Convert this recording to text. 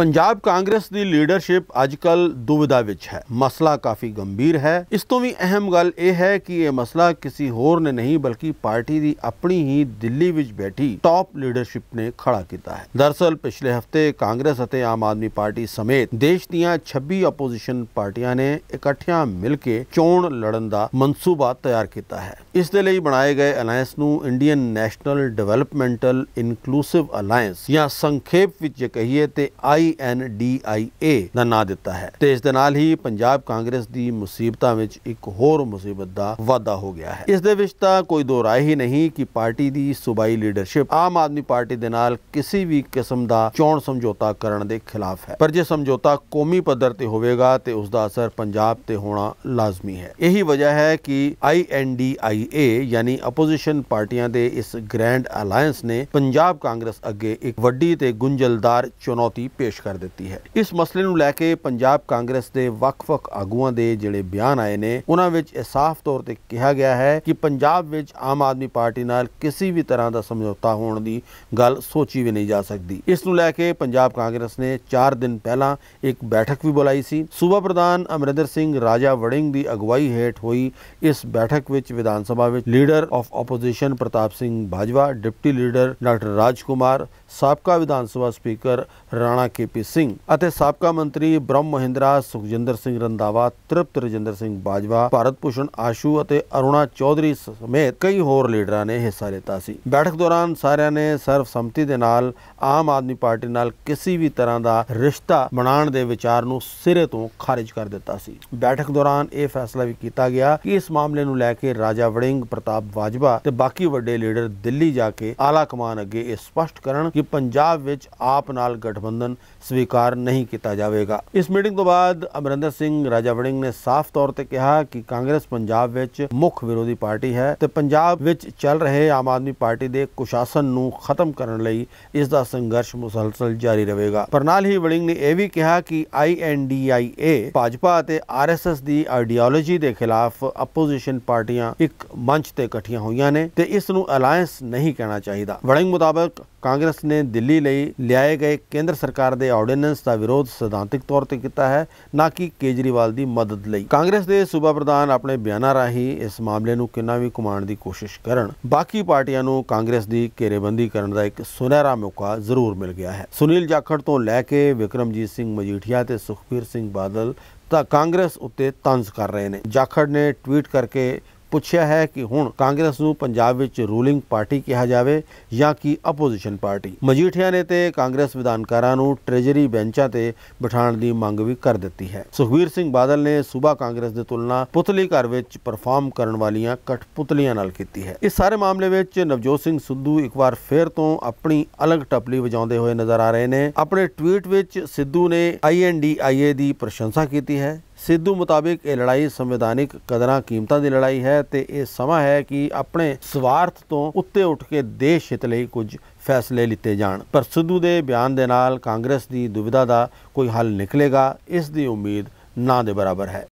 ਪੰਜਾਬ ਕਾਂਗਰਸ ਦੀ leadership ਅੱਜਕੱਲ ਦੁਵਿਧਾ ਵਿੱਚ ਹੈ ਮਸਲਾ ਕਾਫੀ ਗੰਭੀਰ ਹੈ ਇਸ ਤੋਂ ਵੀ ਅਹਿਮ ਗੱਲ ਇਹ ਹੈ ਕਿ ਇਹ ਮਸਲਾ ਕਿਸੇ ਹੋਰ ਨੇ ਨਹੀਂ ਬਲਕਿ ਪਾਰਟੀ ਦੀ ਆਪਣੀ ਹੀ ਦਿੱਲੀ ਵਿੱਚ ਬੈਠੀ ਟਾਪ ਲੀਡਰਸ਼ਿਪ ਨੇ ਖੜਾ ਕੀਤਾ ਹੈ ਦਰਸਲ ਪਿਛਲੇ ਹਫਤੇ ਕਾਂਗਰਸ ਅਤੇ ਆਮ ਆਦਮੀ ਪਾਰਟੀ ਸਮੇਤ ਦੇਸ਼ ਦੀਆਂ 26 ਆਪੋਜੀਸ਼ਨ ਪਾਰਟੀਆਂ ਨੇ ਇਕੱਠਿਆਂ ਮਿਲ ਕੇ ਚੋਣ ਲੜਨ ਦਾ ਮਨਸੂਬਾ ਤਿਆਰ ਕੀਤਾ ਹੈ ਇਸ ਦੇ ਲਈ ਬਣਾਏ ਗਏ ਅਲਾਈਅੰਸ ਨੂੰ Indian national developmental inclusive alliance ਜਾਂ ਸੰਖੇਪ ਵਿੱਚ ਕਹੀਏ ਤੇ ਆਈ ਪੀਐਨਡੀਆਈਏ ਦਾ ਨਾਂ ਦਿੱਤਾ ਹੈ ਤੇ ਇਸ ਦੇ ਨਾਲ ਹੀ ਪੰਜਾਬ ਕਾਂਗਰਸ ਦੀ ਮੁਸੀਬਤਾਂ ਵਿੱਚ ਇੱਕ ਹੋਰ ਮੁਸੀਬਤ ਦਾ ਵਾਧਾ ਹੋ ਗਿਆ ਹੈ ਇਸ ਦੇ ਵਿੱਚ ਤਾਂ ਕੋਈ ਦੋ ਰਾਏ ਹੀ ਨਹੀਂ ਕਿ ਪਾਰਟੀ ਦੀ ਸੂਬਾਈ ਲੀਡਰਸ਼ਿਪ ਆਮ ਆਦਮੀ ਪਾਰਟੀ ਦੇ ਨਾਲ ਕਿਸੇ ਵੀ ਕਿਸਮ ਦਾ ਚੋਣ ਸਮਝੌਤਾ ਕਰਨ ਦੇ ਖਿਲਾਫ ਹੈ ਪਰ ਜੇ ਸਮਝੌਤਾ ਕੌਮੀ ਪੱਧਰ ਤੇ ਹੋਵੇਗਾ ਤੇ ਉਸ ਦਾ ਅਸਰ ਪੰਜਾਬ ਤੇ ਹੋਣਾ ਲਾਜ਼ਮੀ ਹੈ ਇਹੀ ਵਜ੍ਹਾ ਹੈ ਕਿ ਆਈਐਨਡੀਆਈਏ ਯਾਨੀ ਆਪੋਜੀਸ਼ਨ ਪਾਰਟੀਆਂ ਦੇ ਇਸ ਗ੍ਰੈਂਡ ਅਲਾਈਅੰਸ ਨੇ ਪੰਜਾਬ ਕਾਂਗਰਸ ਅੱਗੇ ਇੱਕ ਵੱਡੀ ਤੇ ਗੁੰਝਲਦਾਰ ਚੁਣੌਤੀ ਪੇਸ਼ ਪੇਸ਼ ਕਰ ਦਿੱਤੀ ਹੈ ਇਸ ਮਸਲੇ ਨੂੰ ਲੈ ਕੇ ਪੰਜਾਬ ਕਾਂਗਰਸ ਦੇ ਵੱਖ-ਵੱਖ ਆਗੂਆਂ ਦੇ ਜਿਹੜੇ ਬਿਆਨ ਆਏ ਨੇ ਉਹਨਾਂ ਵਿੱਚ ਇਹ ਸਾਫ਼ ਤੌਰ ਤੇ ਕਿਹਾ ਗਿਆ ਹੈ ਕਿ ਪੰਜਾਬ ਵਿੱਚ ਆਮ ਆਦਮੀ ਪਾਰਟੀ ਨਾਲ ਕਿਸੇ ਵੀ ਤਰ੍ਹਾਂ ਦਾ ਸਮਝੌਤਾ ਹੋਣ ਦੀ ਗੱਲ ਸੋਚੀ ਵੀ ਨਹੀਂ ਜਾ ਸਕਦੀ ਇਸ ਨੂੰ ਲੈ ਕੇ ਪੰਜਾਬ ਕਾਂਗਰਸ ਨੇ 4 ਦਿਨ ਪਹਿਲਾਂ ਇੱਕ ਬੈਠਕ ਵੀ ਬੁਲਾਈ ਸੀ ਸੂਬਾ ਪ੍ਰਧਾਨ ਅਮਰਿੰਦਰ ਸਿੰਘ ਰਾਜਾ ਵੜਿੰਗ ਦੀ ਅਗਵਾਈ ਹੇਠ ਹੋਈ ਇਸ ਬੈਠਕ ਵਿੱਚ ਵਿਧਾਨ ਸਭਾ ਵਿੱਚ leader of opposition Partap Singh Bajwa deputy leader doctor Rajkumar ਸਾਬਕਾ ਵਿਧਾਨ ਸਭਾ ਸਪੀਕਰ ਰਾਣਾ ਕੇਪੀ ਸਿੰਘ ਅਤੇ ਸਾਬਕਾ ਮੰਤਰੀ ਬ੍ਰਹਮ ਮਹਿੰਦਰਾ ਸੁਖਜਿੰਦਰ ਸਿੰਘ ਰੰਦਾਵਾ ਤ੍ਰਿਪਤ ਰਜਿੰਦਰ ਸਿੰਘ ਬਾਜਵਾ ਭਾਰਤ ਭੂਸ਼ਣ ਆਸ਼ੂ ਅਤੇ ਅਰੁਣਾ ਚੌਧਰੀ ਸਮੇਤ ਕਈ ਹੋਰ ਲੀਡਰਾਂ ਨੇ ਹਿੱਸਾ ਲਿਆ ਸੀ ਬੈਠਕ ਦੌਰਾਨ ਸਾਰਿਆਂ ਨੇ ਸਰਵ ਸੰਮਤੀ ਦੇ ਨਾਲ ਆਮ ਆਦਮੀ ਪਾਰਟੀ ਨਾਲ ਕਿਸੇ ਵੀ ਤਰ੍ਹਾਂ ਦਾ ਰਿਸ਼ਤਾ ਬਣਾਉਣ ਦੇ ਵਿਚਾਰ ਨੂੰ ਸਿਰੇ ਤੋਂ ਖਾਰਜ ਕਰ ਦਿੱਤਾ ਸੀ ਬੈਠਕ ਦੌਰਾਨ ਇਹ ਫੈਸਲਾ ਵੀ ਕੀਤਾ ਗਿਆ ਕਿ ਇਸ ਮਾਮਲੇ ਨੂੰ ਲੈ ਕੇ ਰਾਜਾ ਵੜਿੰਗ ਪ੍ਰਤਾਪ ਬਾਜਵਾ ਤੇ ਬਾਕੀ ਵੱਡੇ ਲੀਡਰ ਦਿੱਲੀ ਜਾ ਕੇ ਆਲਾ ਕਮਾਨ ਅੱਗੇ ਇਹ ਸਪਸ਼ਟ ਕਰਨ ਕਿ ਕਿ ਪੰਜਾਬ ਵਿੱਚ ਆਪ ਨਾਲ ਗਠਬੰਧਨ ਸਵੀਕਾਰ ਨਹੀਂ ਕੀਤਾ ਜਾਵੇਗਾ ਇਸ ਮੀਟਿੰਗ ਤੋਂ ਬਾਅਦ ਅਮਰਿੰਦਰ ਸਿੰਘ ਰਾਜਾ ਵੜਿੰਗ ਨੇ ਸਾਫ਼ ਤੌਰ ਤੇ ਕਿਹਾ ਕਿ ਕਾਂਗਰਸ ਪੰਜਾਬ ਵਿੱਚ ਮੁੱਖ ਵਿਰੋਧੀ ਪਾਰਟੀ ਹੈ ਤੇ ਪੰਜਾਬ ਵਿੱਚ ਚੱਲ ਰਹੇ ਆਮ ਆਦਮੀ ਪਾਰਟੀ ਦੇ ਕੁਸ਼ਾਸਨ ਨੂੰ ਖਤਮ ਕਰਨ ਲਈ ਇਸ ਦਾ ਸੰਘਰਸ਼ ਮੁਸਲਸਲ ਜਾਰੀ ਰਹੇਗਾ ਪਰ ਨਾਲ ਹੀ ਵੜਿੰਗ ਨੇ ਇਹ ਵੀ ਕਿਹਾ ਕਿ ਆਈਐਨਡੀਆਈਏ ਭਾਜਪਾ ਅਤੇ ਆਰਐਸਐਸ ਦੀ ਆਈਡੀਓਲੋਜੀ ਦੇ ਖਿਲਾਫ ਆਪੋਜੀਸ਼ਨ ਪਾਰਟੀਆਂ ਇੱਕ ਮੰਚ ਤੇ ਇਕੱਠੀਆਂ ਹੋਈਆਂ ਨੇ ਤੇ ਇਸ ਨੂੰ ਅਲਾਈਅੰਸ ਨਹੀਂ ਕਹਿਣਾ ਚਾਹੀਦਾ ਵੜਿੰਗ ਮੁਤਾਬਕ ਕਾਂਗਰਸ ਨੇ ਦਿੱਲੀ ਲਈ ਲਿਆਏ ਗਏ ਕੇਂਦਰ ਸਰਕਾਰ ਦੇ ਆਰਡੀਨੈਂਸ ਦਾ ਵਿਰੋਧ ਸਿਧਾਂਤਿਕ ਤੌਰ ਤੇ ਕੀਤਾ ਹੈ ਨਾ ਕਿ ਕੇਜਰੀਵਾਲ ਦੀ ਮਦਦ ਲਈ ਕਾਂਗਰਸ ਦੇ ਸੂਬਾ ਪ੍ਰਧਾਨ ਆਪਣੇ ਬਿਆਨਾਂ ਰਾਹੀਂ ਇਸ ਮਾਮਲੇ ਨੂੰ ਕਿੰਨਾ ਵੀ ਕੁਮਾਣ ਦੀ ਕੋਸ਼ਿਸ਼ ਕਰਨ ਬਾਕੀ ਪਾਰਟੀਆਂ ਨੂੰ ਕਾਂਗਰਸ ਦੀ ਘੇਰੇਬੰਦੀ ਕਰਨ ਦਾ ਇੱਕ ਸੁਨਹਿਰਾ ਮੌਕਾ ਜ਼ਰੂਰ ਮਿਲ ਗਿਆ ਹੈ ਸੁਨੀਲ ਜਾਖੜ ਤੋਂ ਲੈ ਕੇ ਵਿਕਰਮਜੀਤ ਸਿੰਘ ਮਜੀਠੀਆ ਤੇ ਸੁਖਬੀਰ ਸਿੰਘ ਬਾਦਲ ਤਾਂ ਕਾਂਗਰਸ ਉੱਤੇ ਤੰਜ਼ ਕਰ ਰਹੇ ਨੇ ਜਾਖੜ ਨੇ ਟਵੀਟ ਕਰਕੇ ਪੁੱਛਿਆ ਹੈ ਕਿ ਹੁਣ ਕਾਂਗਰਸ ਨੂੰ ਪੰਜਾਬ ਵਿੱਚ ਰੂਲਿੰਗ ਪਾਰਟੀ ਕਿਹਾ ਜਾਵੇ ਜਾਂ ਕਿ ਆਪੋਜੀਸ਼ਨ ਪਾਰਟੀ ਮਜੀਠੀਆ ਨੇ ਤੇ ਕਾਂਗਰਸ ਵਿਧਾਨਕਾਰਾਂ ਨੂੰ ਟ੍ਰੈਜਰੀ ਬੈਂਚਾਂ ਤੇ ਬਿਠਾਉਣ ਦੀ ਮੰਗ ਵੀ ਕਰ ਦਿੱਤੀ ਹੈ ਸੁਖਵੀਰ ਸਿੰਘ ਬਾਦਲ ਨੇ ਸੂਬਾ ਕਾਂਗਰਸ ਦੇ ਤੁਲਨਾ ਪੁਤਲੀ ਘਰ ਵਿੱਚ ਪਰਫਾਰਮ ਕਰਨ ਵਾਲੀਆਂ ਕਠਪੁਤਲੀਆਂ ਨਾਲ ਕੀਤੀ ਹੈ ਇਸ ਸਾਰੇ ਮਾਮਲੇ ਵਿੱਚ ਨਵਜੋਤ ਸਿੰਘ ਸਿੱਧੂ ਇੱਕ ਵਾਰ ਫੇਰ ਤੋਂ ਆਪਣੀ ਅਲੱਗ ਟੱਪਲੀ ਵਜਾਉਂਦੇ ਹੋਏ ਨਜ਼ਰ ਆ ਰਹੇ ਨੇ ਆਪਣੇ ਟਵੀਟ ਵਿੱਚ ਸਿੱਧੂ ਨੇ ਆਈਐਨਡੀਆਈਏ ਦੀ ਪ੍ਰਸ਼ੰਸਾ ਕੀਤੀ ਹੈ ਸਿੱਧੂ ਮੁਤਾਬਕ ਇਹ ਲੜਾਈ ਸੰਵਿਧਾਨਿਕ ਕਦਰਾਂ ਕੀਮਤਾਂ ਦੀ ਲੜਾਈ ਹੈ ਤੇ ਇਹ ਸਮਾਂ ਹੈ ਕਿ ਆਪਣੇ ਸਵਾਰਥ ਤੋਂ ਉੱਤੇ ਉੱਠ ਕੇ ਦੇਸ਼ ਹਿੱਤ ਲਈ ਕੁਝ ਫੈਸਲੇ ਲਿੱਤੇ ਜਾਣ ਪਰ ਸਿੱਧੂ ਦੇ ਬਿਆਨ ਦੇ ਨਾਲ ਕਾਂਗਰਸ ਦੀ ਦੁਬਿਧਾ ਦਾ ਕੋਈ ਹੱਲ ਨਿਕਲੇਗਾ ਇਸ ਦੀ ਉਮੀਦ ਨਾ ਦੇ ਬਰਾਬਰ ਹੈ